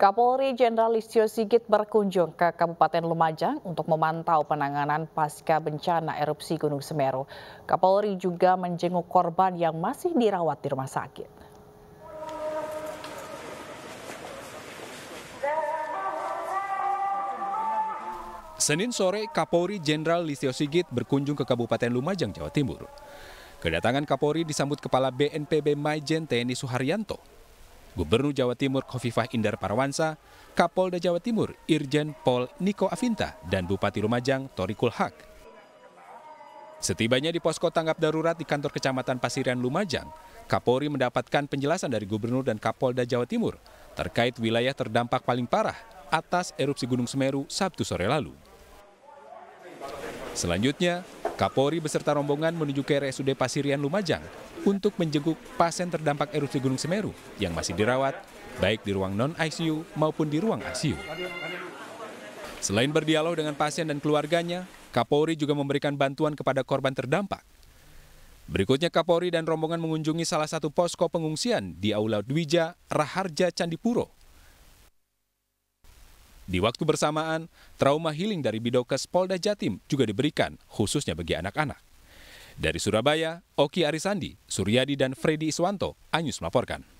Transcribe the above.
Kapolri Jenderal Listio Sigit berkunjung ke Kabupaten Lumajang untuk memantau penanganan pasca bencana erupsi Gunung Semeru. Kapolri juga menjenguk korban yang masih dirawat di rumah sakit. Senin sore, Kapolri Jenderal Listio Sigit berkunjung ke Kabupaten Lumajang, Jawa Timur. Kedatangan Kapolri disambut Kepala BNPB Majen TNI Suharyanto Gubernur Jawa Timur Kofifah Indar Parawansa, Kapolda Jawa Timur Irjen Pol Niko Afinta, dan Bupati Lumajang Torikul Kulhak. Setibanya di posko tanggap darurat di kantor Kecamatan Pasirian Lumajang, Kapolri mendapatkan penjelasan dari Gubernur dan Kapolda Jawa Timur terkait wilayah terdampak paling parah atas erupsi Gunung Semeru Sabtu sore lalu. Selanjutnya, Kapolri beserta rombongan menuju ke RSUD Pasirian Lumajang untuk menjenguk pasien terdampak erupsi Gunung Semeru yang masih dirawat baik di ruang non-ICU maupun di ruang ICU. Selain berdialog dengan pasien dan keluarganya, Kapolri juga memberikan bantuan kepada korban terdampak. Berikutnya Kapolri dan rombongan mengunjungi salah satu posko pengungsian di Aula Dwija, Raharja Candipuro. Di waktu bersamaan, trauma healing dari Bidokes Polda Jatim juga diberikan khususnya bagi anak-anak. Dari Surabaya, Oki Arisandi, Suryadi, dan Freddy Iswanto, Anyus melaporkan.